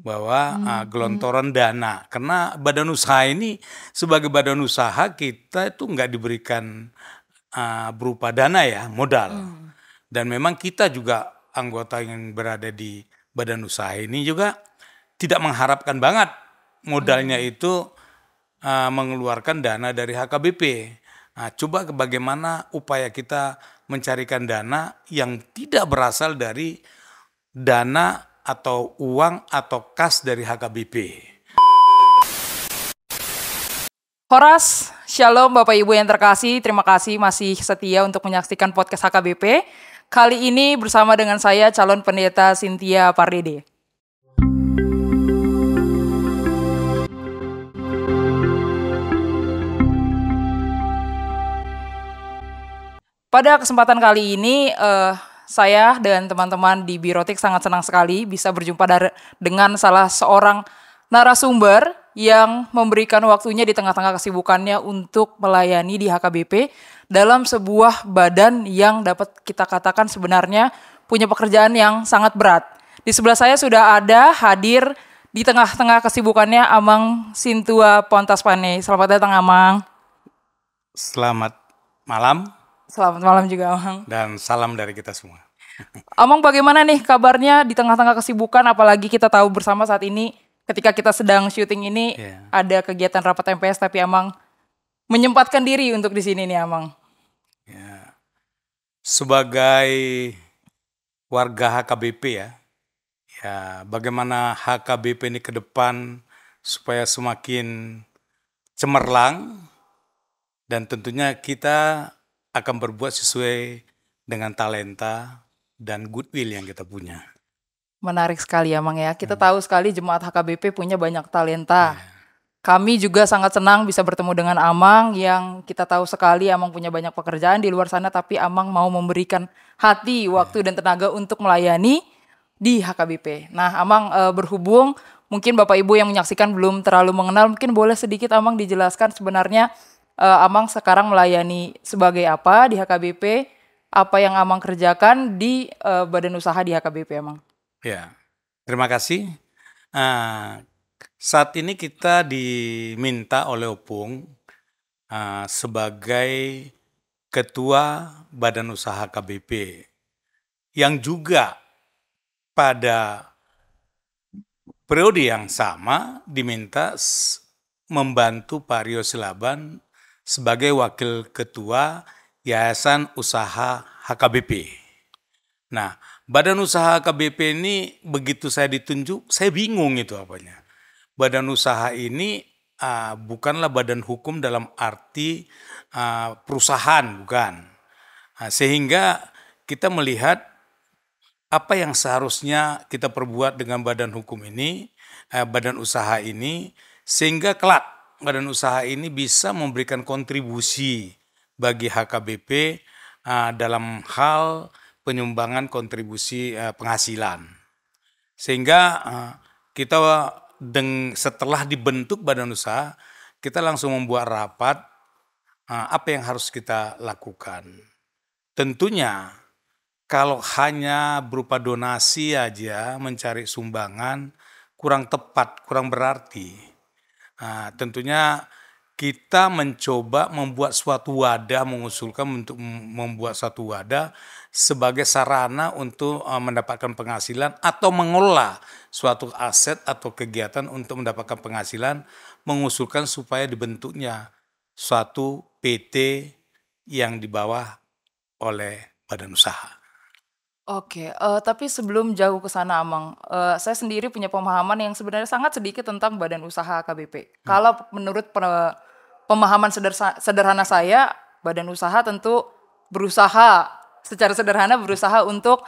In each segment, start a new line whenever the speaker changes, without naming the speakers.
bahwa hmm. uh, gelontoran hmm. dana karena badan usaha ini sebagai badan usaha kita itu nggak diberikan uh, berupa dana ya modal hmm. dan memang kita juga anggota yang berada di badan usaha ini juga tidak mengharapkan banget modalnya hmm. itu uh, mengeluarkan dana dari HKBP nah, coba bagaimana upaya kita mencarikan dana yang tidak berasal dari dana atau uang atau kas dari HKBP.
Horas, shalom Bapak Ibu yang terkasih. Terima kasih masih setia untuk menyaksikan podcast HKBP. Kali ini bersama dengan saya calon pendeta Cynthia Pardede. Pada kesempatan kali ini, uh, saya dan teman-teman di Birotik sangat senang sekali bisa berjumpa dengan salah seorang narasumber yang memberikan waktunya di tengah-tengah kesibukannya untuk melayani di HKBP dalam sebuah badan yang dapat kita katakan sebenarnya punya pekerjaan yang sangat berat. Di sebelah saya sudah ada hadir di tengah-tengah kesibukannya Amang Sintua Pontaspane. Selamat datang Amang.
Selamat malam.
Selamat malam juga, Amang.
Dan salam dari kita semua.
Amang, bagaimana nih kabarnya di tengah-tengah kesibukan, apalagi kita tahu bersama saat ini ketika kita sedang syuting ini yeah. ada kegiatan rapat MPS, tapi Amang menyempatkan diri untuk di sini nih, Amang. Yeah.
Sebagai warga HKBP ya, ya bagaimana HKBP ini ke depan supaya semakin cemerlang dan tentunya kita akan berbuat sesuai dengan talenta dan goodwill yang kita punya.
Menarik sekali ya Mang ya. Kita hmm. tahu sekali jemaat HKBP punya banyak talenta. Yeah. Kami juga sangat senang bisa bertemu dengan Amang yang kita tahu sekali Amang punya banyak pekerjaan di luar sana tapi Amang mau memberikan hati, iya. waktu dan tenaga untuk melayani di HKBP. Nah, Amang e, berhubung mungkin Bapak Ibu yang menyaksikan belum terlalu mengenal, mungkin boleh sedikit Amang dijelaskan sebenarnya uh, Amang sekarang melayani sebagai apa di HKBP, apa yang Amang kerjakan di uh, badan usaha di HKBP Amang.
Ya, terima kasih. Uh, saat ini kita diminta oleh Opung uh, sebagai ketua badan usaha KBP yang juga pada periode yang sama diminta membantu Pak Rio Silaban sebagai Wakil Ketua Yayasan Usaha HKBP. Nah, Badan Usaha HKBP ini begitu saya ditunjuk, saya bingung itu apanya. Badan usaha ini uh, bukanlah badan hukum dalam arti uh, perusahaan, bukan. Nah, sehingga kita melihat apa yang seharusnya kita perbuat dengan badan hukum ini, uh, badan usaha ini, sehingga kelak badan usaha ini bisa memberikan kontribusi bagi HKBP uh, eh, dalam hal penyumbangan kontribusi uh, penghasilan. Sehingga uh, kita deng setelah dibentuk badan usaha, kita langsung membuat rapat uh, apa yang harus kita lakukan. Tentunya kalau hanya berupa donasi aja mencari sumbangan kurang tepat, kurang berarti Nah, tentunya kita mencoba membuat suatu wadah, mengusulkan untuk membuat suatu wadah sebagai sarana untuk eh, mendapatkan penghasilan atau mengelola suatu aset atau kegiatan untuk mendapatkan penghasilan, mengusulkan supaya dibentuknya suatu PT yang dibawah oleh badan usaha.
Oke, uh, tapi sebelum jauh ke sana Amang, uh, saya sendiri punya pemahaman yang sebenarnya sangat sedikit tentang badan usaha KBP. Hmm. Kalau menurut per, pemahaman sederhana saya, badan usaha tentu berusaha, secara sederhana berusaha untuk,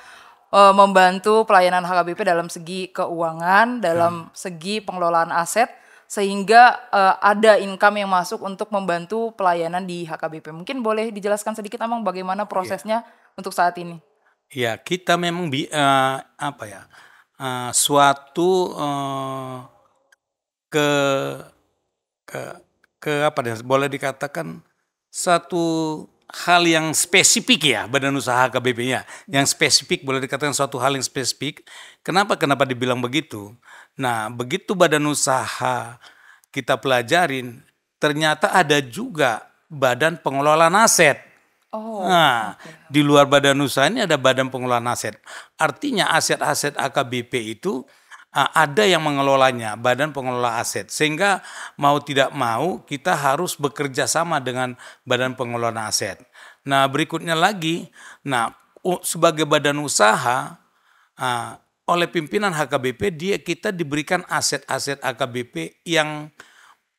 uh, membantu pelayanan HKBP dalam segi keuangan, dalam Hmm. segi pengelolaan aset, sehingga, uh, ada income yang masuk untuk membantu pelayanan di HKBP. Mungkin boleh dijelaskan sedikit Amang bagaimana prosesnya prosesnya untuk saat ini?
Ya, kita memang bi uh, apa ya? Uh, suatu uh, ke ke ke apa dan boleh dikatakan satu hal yang spesifik ya badan usaha KBB nya Yang spesifik boleh dikatakan suatu hal yang spesifik. Kenapa kenapa dibilang begitu? Nah, begitu badan usaha kita pelajarin ternyata ada juga badan pengelolaan aset Oh, nah, di luar badan usaha ini ada badan pengelolaan aset. Artinya aset-aset AKBP itu ah, ada yang mengelolanya, badan pengelola aset. Sehingga mau tidak mau kita harus bekerja sama dengan badan pengelola aset. Nah, berikutnya lagi, nah sebagai badan usaha ah, oleh pimpinan HKBP dia kita diberikan aset-aset AKBP yang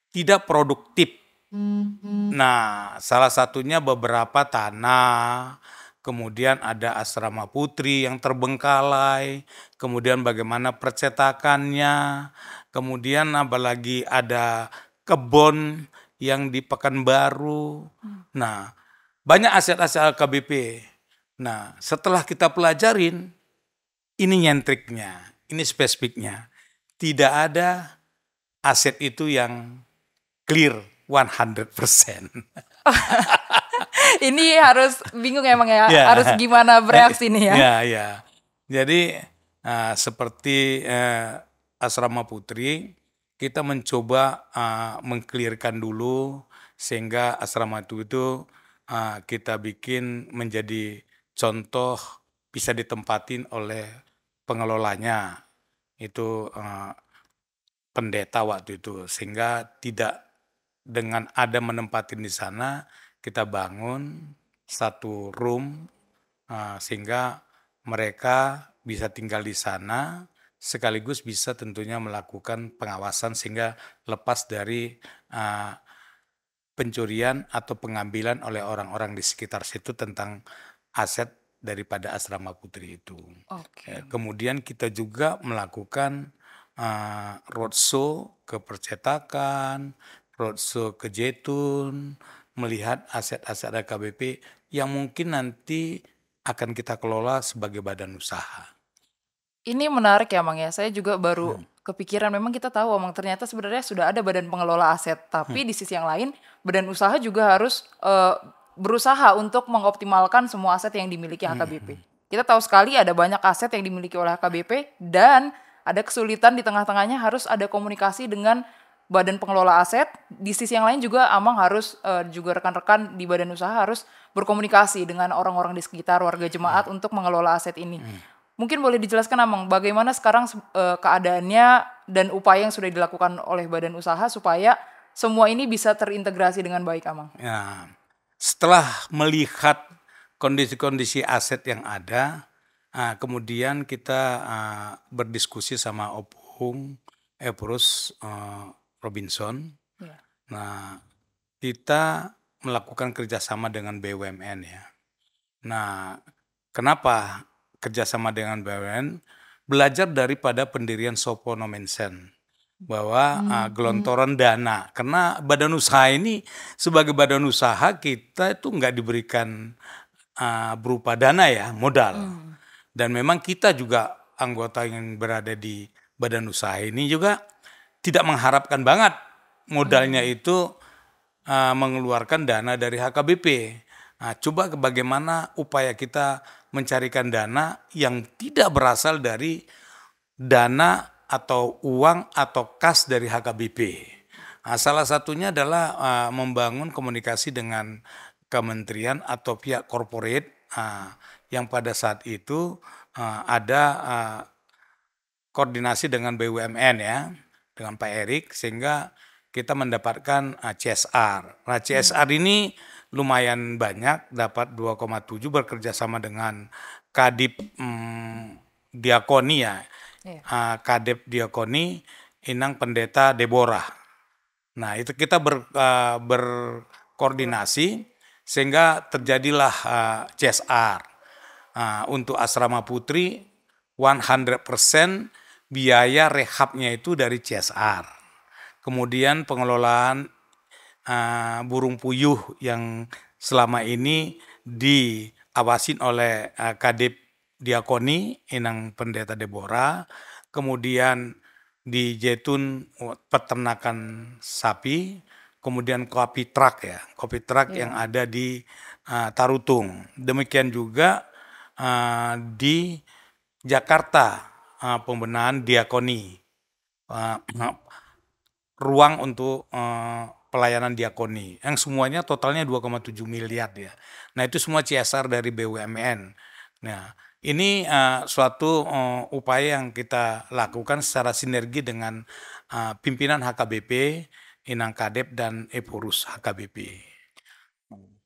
tidak produktif Nah, salah satunya beberapa tanah, kemudian ada asrama putri yang terbengkalai, kemudian bagaimana percetakannya, kemudian apalagi ada kebon yang di Pekanbaru. Hmm. Nah, banyak aset-aset LKBP. Nah, setelah kita pelajarin, ini nyentriknya, ini spesifiknya. Tidak ada aset itu yang clear 100%.
ini harus bingung emang ya, yeah. harus gimana bereaksi eh, nih ya. Iya, yeah,
iya. Yeah. Jadi uh, seperti uh, asrama putri, kita mencoba uh, mengklirkan dulu sehingga asrama itu itu uh, kita bikin menjadi contoh bisa ditempatin oleh pengelolanya itu uh, pendeta waktu itu sehingga tidak dengan ada menempatin di sana kita bangun satu room uh, sehingga mereka bisa tinggal di sana sekaligus bisa tentunya melakukan pengawasan sehingga lepas dari uh, pencurian atau pengambilan oleh orang-orang di sekitar situ tentang aset daripada asrama putri itu. Okay. Eh, kemudian kita juga melakukan uh, roadshow ke percetakan, roadshow ke Jetun, melihat aset-aset AKBP yang mungkin nanti akan kita kelola sebagai badan usaha.
Ini menarik ya, Mang ya. Saya juga baru hmm. kepikiran memang kita tahu, Mang ternyata sebenarnya sudah ada badan pengelola aset, tapi hmm. di sisi yang lain badan usaha juga harus uh, berusaha untuk mengoptimalkan semua aset yang dimiliki AKBP. Hmm, hmm. Kita tahu sekali ada banyak aset yang dimiliki oleh AKBP dan ada kesulitan di tengah-tengahnya harus ada komunikasi dengan badan pengelola aset, di sisi yang lain juga Amang harus uh, juga rekan-rekan di badan usaha harus berkomunikasi dengan orang-orang di sekitar warga jemaat hmm. untuk mengelola aset ini. Hmm. Mungkin boleh dijelaskan Amang bagaimana sekarang uh, keadaannya dan upaya yang sudah dilakukan oleh badan usaha supaya semua ini bisa terintegrasi dengan baik Amang.
Ya. Setelah melihat kondisi-kondisi aset yang ada, uh, kemudian kita uh, berdiskusi sama Opung, Ebrus, eh, uh, Robinson. Ya. Nah, kita melakukan kerjasama dengan BUMN ya. Nah, kenapa kerjasama dengan BUMN? Belajar daripada pendirian Sopo Nomensen bahwa hmm. uh, gelontoran hmm. dana karena badan usaha ini sebagai badan usaha kita itu nggak diberikan uh, berupa dana ya modal hmm. dan memang kita juga anggota yang berada di badan usaha ini juga tidak mengharapkan banget modalnya hmm. itu uh, mengeluarkan dana dari HKBP. Nah, coba bagaimana upaya kita mencarikan dana yang tidak berasal dari dana atau uang atau kas dari HKBP. Nah, salah satunya adalah uh, membangun komunikasi dengan kementerian atau pihak korporat uh, yang pada saat itu uh, ada uh, koordinasi dengan BUMN ya dengan Pak Erik sehingga kita mendapatkan ah, CSR. Nah CSR hmm. ini lumayan banyak, dapat 2,7 bekerja sama dengan Kadip hmm, Diakoni ya, yeah. Iya. uh, Kadip Diakoni, Inang Pendeta Deborah. Nah itu kita ber, uh, berkoordinasi sehingga terjadilah uh, ah, CSR. Uh, untuk asrama putri 100% biaya rehabnya itu dari CSR. Kemudian pengelolaan uh, burung puyuh yang selama ini diawasin oleh uh, Kadip Diakoni Inang Pendeta Debora, kemudian di Jetun oh, peternakan sapi, kemudian kopi truk ya, kopi truk yeah. yang ada di uh, Tarutung. Demikian juga uh, di Jakarta uh, pembenahan diakoni, uh, uh, ruang untuk uh, pelayanan diakoni yang semuanya totalnya 2,7 miliar ya. Nah itu semua CSR dari BUMN. Nah ini uh, suatu uh, upaya yang kita lakukan secara sinergi dengan uh, pimpinan HKBP, inang kadep dan Eporus HKBP.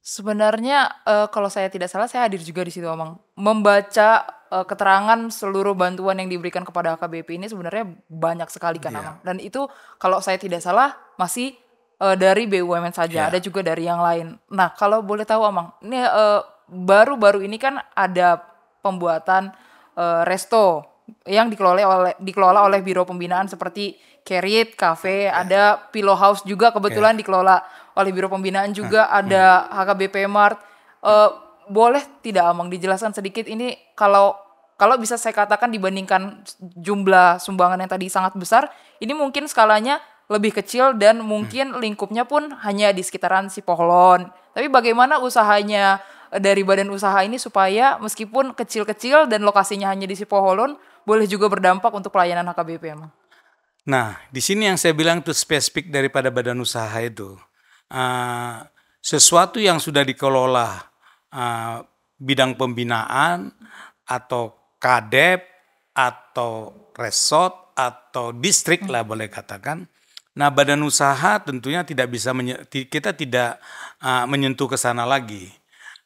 Sebenarnya uh, kalau saya tidak salah saya hadir juga di situ, Omang. Membaca uh, keterangan seluruh bantuan yang diberikan kepada AKBP ini sebenarnya banyak sekali kan yeah. Dan itu kalau saya tidak salah masih uh, dari BUMN saja, yeah. ada juga dari yang lain. Nah, kalau boleh tahu Amang, ini baru eh, baru-baru ini kan ada pembuatan uh, resto yang dikelola oleh dikelola oleh Biro Pembinaan seperti Carriet Cafe, yeah. ada Pillow House juga kebetulan yeah. dikelola oleh Biro Pembinaan juga, hmm. ada HKBP Mart. Uh, boleh tidak Amang dijelaskan sedikit ini kalau kalau bisa saya katakan dibandingkan jumlah sumbangan yang tadi sangat besar, ini mungkin skalanya lebih kecil dan mungkin lingkupnya pun hanya di sekitaran si pohlon. Tapi bagaimana usahanya eh, dari badan usaha ini supaya meskipun kecil-kecil dan lokasinya hanya di si pohlon, boleh juga berdampak untuk pelayanan HKBP emang.
Nah, di sini yang saya bilang itu spesifik daripada badan usaha itu. Uh, sesuatu yang sudah dikelola Eh, bidang pembinaan atau kadep atau resort atau distrik lah boleh katakan. Nah badan usaha tentunya tidak bisa kita tidak uh, menyentuh ke sana lagi.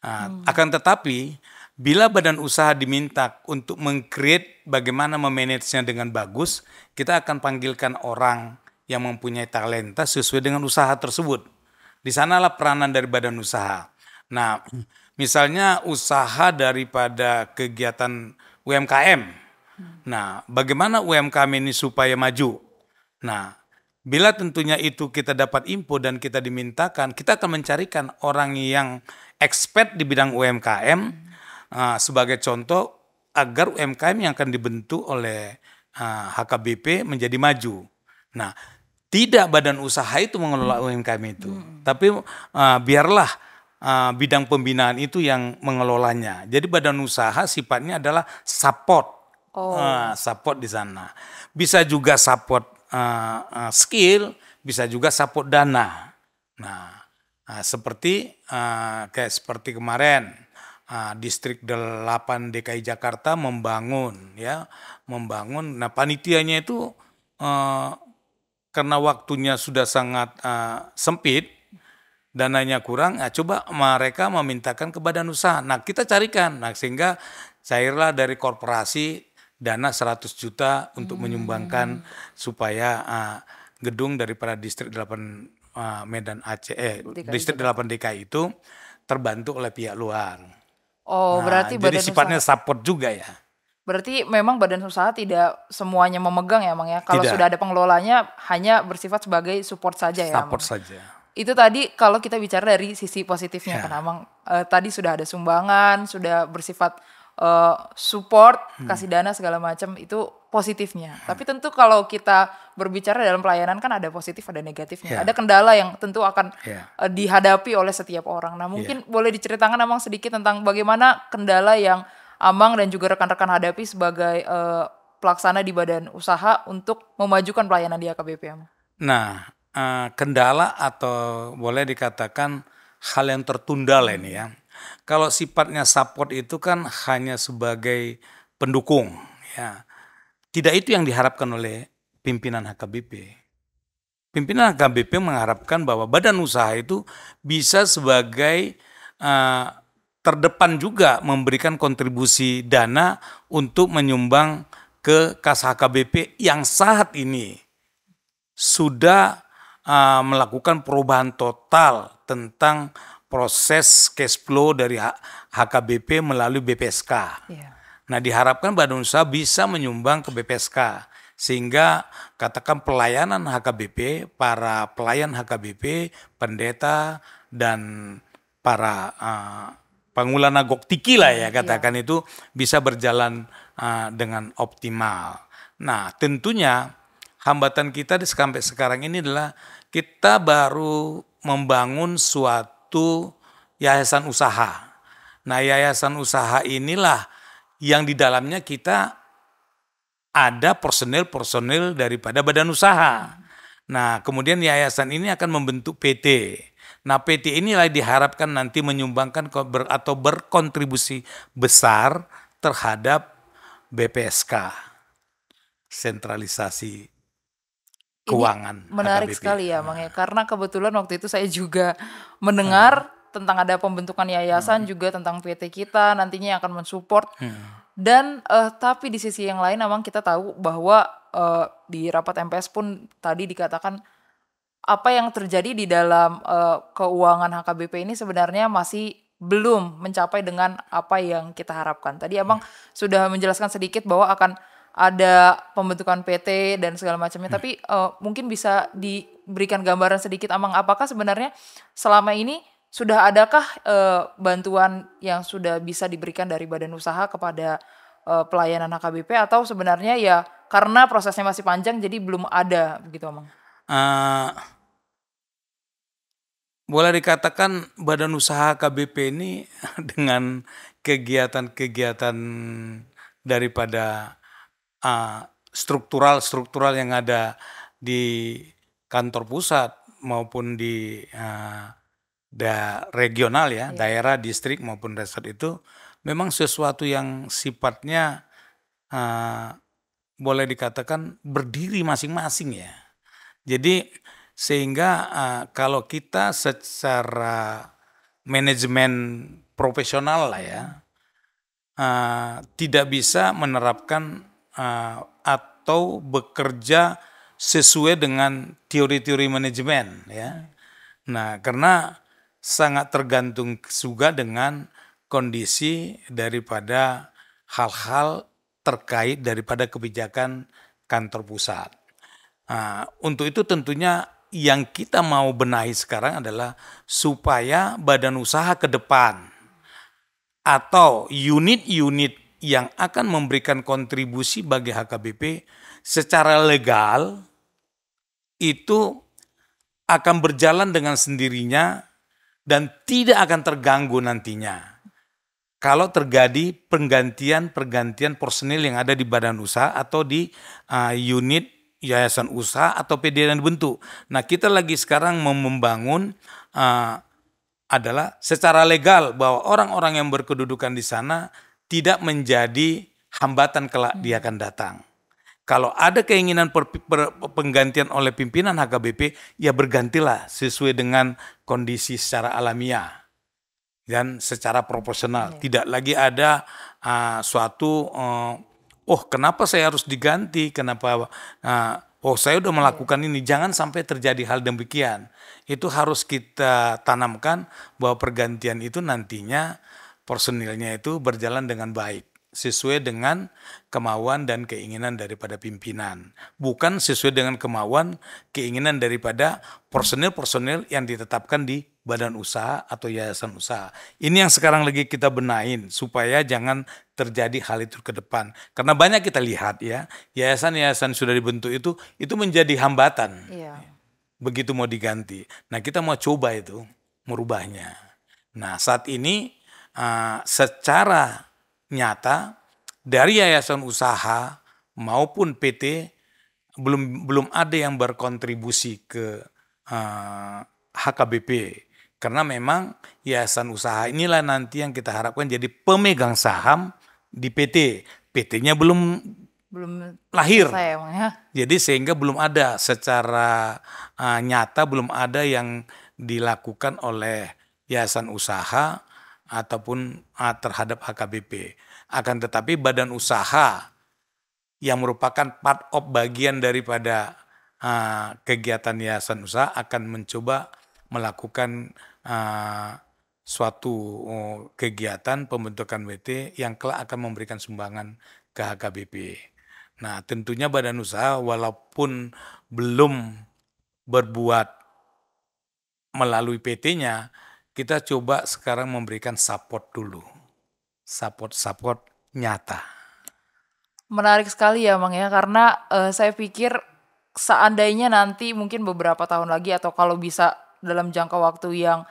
Uh, hmm. Akan tetapi bila badan usaha diminta untuk mengcreate bagaimana memanage memanagenya dengan bagus, kita akan panggilkan orang yang mempunyai talenta sesuai dengan usaha tersebut. Di sanalah peranan dari badan usaha. Nah, Misalnya usaha daripada kegiatan UMKM. Nah, bagaimana UMKM ini supaya maju? Nah, bila tentunya itu kita dapat info dan kita dimintakan, kita akan mencarikan orang yang expert di bidang UMKM uh, ah, sebagai contoh agar UMKM yang akan dibentuk oleh uh, ah, HKBP menjadi maju. Nah, tidak badan usaha itu mengelola UMKM itu, hmm. tapi uh, biarlah Eh, bidang pembinaan itu yang mengelolanya. Jadi badan usaha sifatnya adalah support, oh. uh, support di sana. Bisa juga support uh, uh, skill, bisa juga support dana. Nah, uh, seperti uh, kayak seperti kemarin uh, distrik 8 DKI Jakarta membangun ya, membangun. Nah, panitianya itu uh, karena waktunya sudah sangat uh, sempit dananya kurang, ya coba mereka memintakan ke badan usaha. Nah kita carikan, nah sehingga cairlah dari korporasi dana 100 juta untuk hmm. menyumbangkan supaya uh, gedung daripada distrik 8 uh, ah, Medan Aceh, eh, DKI distrik 8 DKI itu terbantu oleh pihak luar. Oh nah, berarti jadi badan sifatnya usaha. support juga ya.
Berarti memang badan usaha tidak semuanya memegang ya, Mang ya. Kalau tidak. sudah ada pengelolanya hanya bersifat sebagai support saja ya. Support saja itu tadi kalau kita bicara dari sisi positifnya yeah. karena emang uh, eh, tadi sudah ada sumbangan, sudah bersifat uh, support, hmm. kasih dana segala macam itu positifnya. Hmm. Tapi tentu kalau kita berbicara dalam pelayanan kan ada positif ada negatifnya. Yeah. Ada kendala yang tentu akan yeah. Ya. uh, dihadapi oleh setiap orang. Nah, ya. mungkin yeah. boleh diceritakan emang sedikit tentang bagaimana kendala yang Amang dan juga rekan-rekan hadapi sebagai uh, pelaksana di badan usaha untuk memajukan pelayanan di AKBP
Nah, Eh, kendala atau boleh dikatakan hal yang tertunda lah ini ya. Kalau sifatnya support itu kan hanya sebagai pendukung ya. Tidak itu yang diharapkan oleh pimpinan HKBP. Pimpinan HKBP mengharapkan bahwa badan usaha itu bisa sebagai uh, terdepan juga memberikan kontribusi dana untuk menyumbang ke kas HKBP yang saat ini sudah uh, melakukan perubahan total tentang proses cash flow dari HKBP melalui BPSK. Yeah. Nah diharapkan badan usaha bisa menyumbang ke BPSK sehingga katakan pelayanan HKBP, para pelayan HKBP, pendeta dan para uh, eh, pangulana goktiki lah ya iya. katakan yeah. itu bisa berjalan uh, dengan optimal. Nah tentunya hambatan kita di sampai sekarang ini adalah kita baru membangun suatu yayasan usaha. Nah, yayasan usaha inilah yang di dalamnya kita ada personil-personil daripada badan usaha. Nah, kemudian yayasan ini akan membentuk PT. Nah, PT inilah diharapkan nanti menyumbangkan atau berkontribusi besar terhadap BPSK sentralisasi keuangan. Ini menarik HKBP. sekali
ya, Mang ya. Karena kebetulan waktu itu saya juga mendengar hmm. tentang ada pembentukan yayasan hmm. juga tentang PT kita nantinya yang akan mensupport. Hmm. Dan uh, tapi di sisi yang lain memang kita tahu bahwa uh, di rapat MPS pun tadi dikatakan apa yang terjadi di dalam uh, keuangan HKBP ini sebenarnya masih belum mencapai dengan apa yang kita harapkan. Tadi Abang hmm. sudah menjelaskan sedikit bahwa akan ada pembentukan PT dan segala macamnya. Hmm. Tapi uh, mungkin bisa diberikan gambaran sedikit, Amang, apakah sebenarnya selama ini sudah adakah uh, bantuan yang sudah bisa diberikan dari badan usaha kepada uh, pelayanan HKBP atau sebenarnya ya karena prosesnya masih panjang jadi belum ada begitu, Amang?
Uh, boleh dikatakan badan usaha KBP ini dengan kegiatan-kegiatan daripada Eh, struktural-struktural uh, yang ada di kantor pusat maupun di uh, da regional ya, yeah. daerah, distrik maupun resort itu memang sesuatu yang sifatnya uh, boleh dikatakan berdiri masing-masing ya. Jadi sehingga uh, kalau kita secara manajemen profesional lah ya uh, tidak bisa menerapkan uh, atau bekerja sesuai dengan teori-teori manajemen ya. Nah, karena sangat tergantung juga dengan kondisi daripada hal-hal terkait daripada kebijakan kantor pusat. Nah, untuk itu tentunya yang kita mau benahi sekarang adalah supaya badan usaha ke depan atau unit-unit yang akan memberikan kontribusi bagi HKBP secara legal itu akan berjalan dengan sendirinya dan tidak akan terganggu nantinya. Kalau terjadi penggantian-pergantian personil yang ada di badan usaha atau di uh, unit yayasan usaha atau PD yang dibentuk. Nah kita lagi sekarang membangun uh, adalah secara legal bahwa orang-orang yang berkedudukan di sana tidak menjadi hambatan kelak dia akan datang. Kalau ada keinginan per, per, penggantian oleh pimpinan HKBP, ya bergantilah sesuai dengan kondisi secara alamiah dan secara proporsional. Ya. Tidak lagi ada uh, suatu uh, oh kenapa saya harus diganti, kenapa uh, oh saya sudah melakukan ini. Jangan sampai terjadi hal demikian. Itu harus kita tanamkan bahwa pergantian itu nantinya personilnya itu berjalan dengan baik sesuai dengan kemauan dan keinginan daripada pimpinan, bukan sesuai dengan kemauan keinginan daripada personil-personil yang ditetapkan di badan usaha atau yayasan usaha. Ini yang sekarang lagi kita benain supaya jangan terjadi hal itu ke depan. Karena banyak kita lihat ya, yayasan-yayasan sudah dibentuk itu itu menjadi hambatan. Iya. Begitu mau diganti. Nah, kita mau coba itu merubahnya. Nah, saat ini uh, secara nyata dari yayasan usaha maupun PT belum belum ada yang berkontribusi ke uh, ah, HKBP karena memang yayasan usaha inilah nanti yang kita harapkan jadi pemegang saham di PT. PT-nya belum
belum lahir. Emang, ya, ya?
Jadi sehingga belum ada secara uh, nyata belum ada yang dilakukan oleh yayasan usaha ataupun ah, terhadap HKBP. Akan tetapi badan usaha yang merupakan part of bagian daripada uh, kegiatan yayasan usaha akan mencoba melakukan uh, suatu uh, kegiatan pembentukan WT yang kelak akan memberikan sumbangan ke HKBP. Nah, tentunya badan usaha walaupun belum berbuat melalui PT-nya, kita coba sekarang memberikan support dulu. Support-support nyata.
Menarik sekali ya Mang ya, karena uh, saya pikir seandainya nanti mungkin beberapa tahun lagi atau kalau bisa dalam jangka waktu yang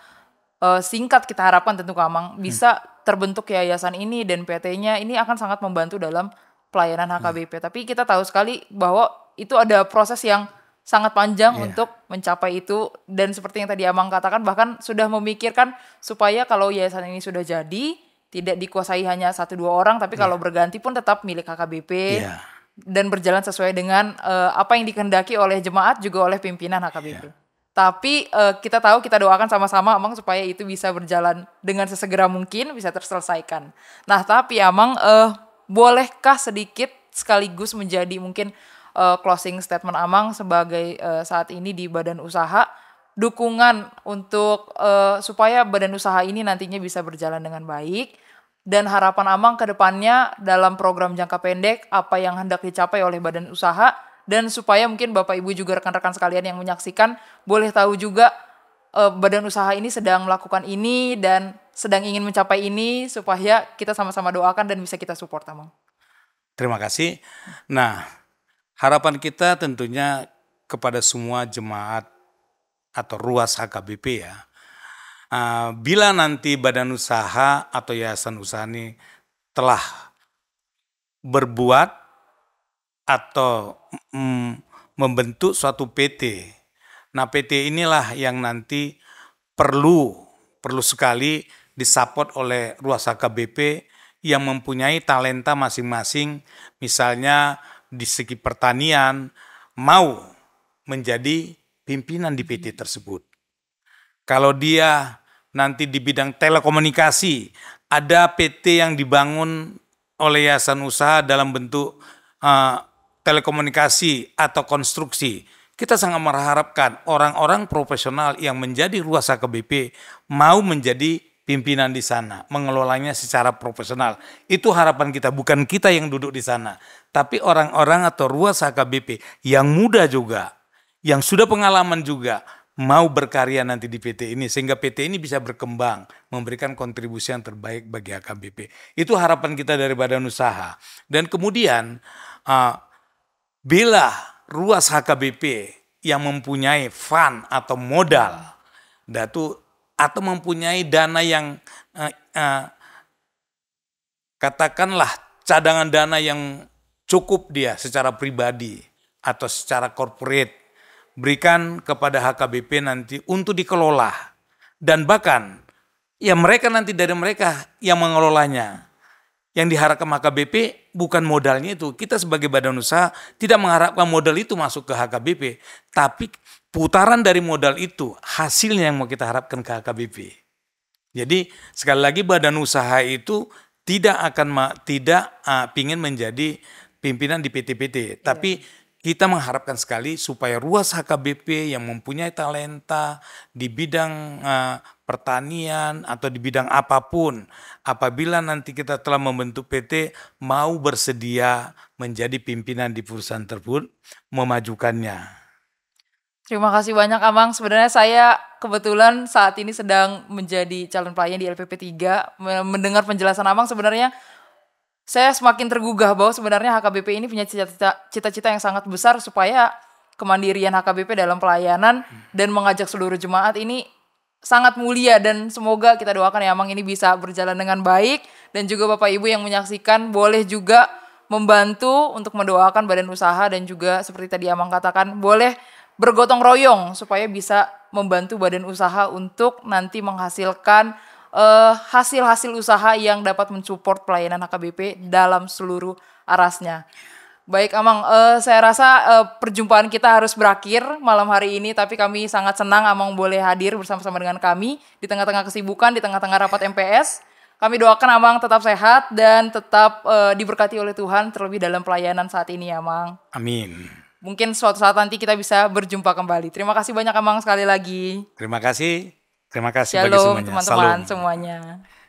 uh, singkat kita harapkan tentu Kamang hmm. bisa hmm. terbentuk yayasan ini dan PT-nya ini akan sangat membantu dalam pelayanan HKBP. Hmm. Tapi kita tahu sekali bahwa itu ada proses yang sangat panjang yeah. untuk mencapai itu dan seperti yang tadi Amang katakan bahkan sudah memikirkan supaya kalau yayasan ini sudah jadi tidak dikuasai hanya satu dua orang tapi yeah. kalau berganti pun tetap milik KKBP yeah. dan berjalan sesuai dengan uh, apa yang dikehendaki oleh jemaat juga oleh pimpinan KKBP Yeah. Tapi uh, kita tahu kita doakan sama-sama Amang supaya itu bisa berjalan dengan sesegera mungkin bisa terselesaikan. Nah, tapi Amang uh, bolehkah sedikit sekaligus menjadi mungkin uh, closing statement Amang sebagai uh, saat ini di badan usaha dukungan untuk uh, supaya badan usaha ini nantinya bisa berjalan dengan baik dan harapan Amang ke depannya dalam program jangka pendek apa yang hendak dicapai oleh badan usaha dan supaya mungkin Bapak Ibu juga rekan-rekan sekalian yang menyaksikan boleh tahu juga uh, badan usaha ini sedang melakukan ini dan sedang ingin mencapai ini supaya kita sama-sama doakan dan bisa kita support Amang.
Terima kasih. Nah, Harapan kita tentunya kepada semua jemaat atau ruas HKBP ya. Ah, bila nanti badan usaha atau yayasan usaha ini telah berbuat atau membentuk suatu PT. Nah PT inilah yang nanti perlu perlu sekali disupport oleh ruas HKBP yang mempunyai talenta masing-masing, misalnya di segi pertanian mau menjadi pimpinan di PT tersebut. Kalau dia nanti di bidang telekomunikasi ada PT yang dibangun oleh yayasan usaha dalam bentuk uh, telekomunikasi atau konstruksi. Kita sangat mengharapkan orang-orang profesional yang menjadi ruas KBP mau menjadi pimpinan di sana, mengelolanya secara profesional. Itu harapan kita, bukan kita yang duduk di sana, tapi orang-orang atau ruas HKBP yang muda juga, yang sudah pengalaman juga, mau berkarya nanti di PT ini sehingga PT ini bisa berkembang memberikan kontribusi yang terbaik bagi HKBP itu harapan kita dari badan usaha dan kemudian uh, eh, bila ruas HKBP yang mempunyai fun atau modal datu atau mempunyai dana yang uh, uh, katakanlah cadangan dana yang cukup dia secara pribadi atau secara corporate berikan kepada HKBP nanti untuk dikelola dan bahkan ya mereka nanti dari mereka yang mengelolanya yang diharapkan HKBP bukan modalnya itu kita sebagai badan usaha tidak mengharapkan modal itu masuk ke HKBP tapi putaran dari modal itu hasilnya yang mau kita harapkan ke HKBP. Jadi sekali lagi badan usaha itu tidak akan tidak uh, ingin menjadi pimpinan di PT-PT, iya. tapi kita mengharapkan sekali supaya ruas HKBP yang mempunyai talenta di bidang uh, pertanian atau di bidang apapun, apabila nanti kita telah membentuk PT mau bersedia menjadi pimpinan di perusahaan tersebut, memajukannya.
Terima kasih banyak Amang. Sebenarnya saya kebetulan saat ini sedang menjadi calon pelayan di LPP 3. Mendengar penjelasan Amang sebenarnya saya semakin tergugah bahwa sebenarnya HKBP ini punya cita-cita yang sangat besar supaya kemandirian HKBP dalam pelayanan dan mengajak seluruh jemaat ini sangat mulia dan semoga kita doakan ya Amang ini bisa berjalan dengan baik dan juga Bapak Ibu yang menyaksikan boleh juga membantu untuk mendoakan badan usaha dan juga seperti tadi Amang katakan boleh bergotong royong supaya bisa membantu badan usaha untuk nanti menghasilkan eh, hasil-hasil uh, usaha yang dapat mensupport pelayanan HKBP dalam seluruh arasnya. Baik Amang, uh, saya rasa uh, perjumpaan kita harus berakhir malam hari ini, tapi kami sangat senang Amang boleh hadir bersama-sama dengan kami di tengah-tengah kesibukan, di tengah-tengah rapat MPS. Kami doakan Amang tetap sehat dan tetap uh, diberkati oleh Tuhan terlebih dalam pelayanan saat ini, Amang.
Amin
mungkin suatu saat nanti kita bisa berjumpa kembali. Terima kasih banyak Amang sekali lagi.
Terima kasih. Terima kasih Shalom, bagi semuanya. teman-teman
semuanya.